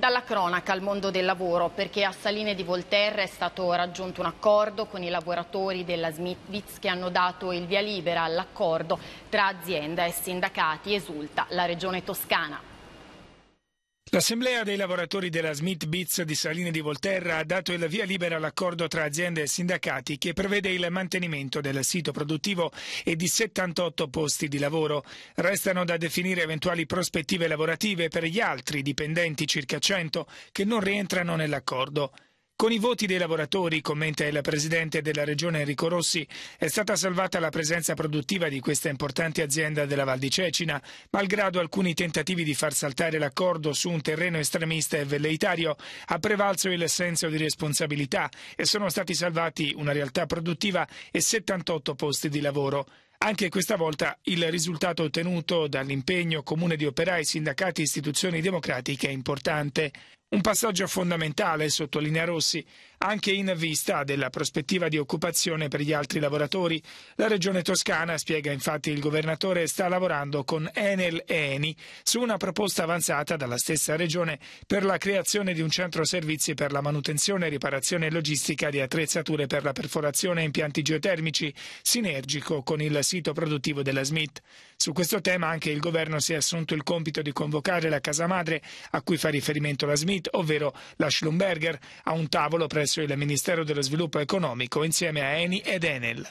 Dalla cronaca al mondo del lavoro, perché a Saline di Volterra è stato raggiunto un accordo con i lavoratori della Smithwitz che hanno dato il via libera all'accordo tra azienda e sindacati, esulta la regione toscana. L'Assemblea dei lavoratori della Smith Beats di Saline di Volterra ha dato il via libera all'accordo tra aziende e sindacati che prevede il mantenimento del sito produttivo e di 78 posti di lavoro. Restano da definire eventuali prospettive lavorative per gli altri dipendenti circa 100 che non rientrano nell'accordo. Con i voti dei lavoratori, commenta il presidente della regione Enrico Rossi, è stata salvata la presenza produttiva di questa importante azienda della Val di Cecina, malgrado alcuni tentativi di far saltare l'accordo su un terreno estremista e velleitario, ha prevalso il senso di responsabilità e sono stati salvati una realtà produttiva e 78 posti di lavoro. Anche questa volta il risultato ottenuto dall'impegno comune di operai, sindacati e istituzioni democratiche è importante. Un passaggio fondamentale, sottolinea Rossi, anche in vista della prospettiva di occupazione per gli altri lavoratori. La regione toscana, spiega infatti il governatore, sta lavorando con Enel e Eni su una proposta avanzata dalla stessa regione per la creazione di un centro servizi per la manutenzione, riparazione e logistica di attrezzature per la perforazione e impianti geotermici, sinergico con il sito produttivo della Smith. Su questo tema anche il governo si è assunto il compito di convocare la casa madre a cui fa riferimento la Smith Schmidt, ovvero la Schlumberger, a un tavolo presso il Ministero dello Sviluppo Economico insieme a Eni ed Enel.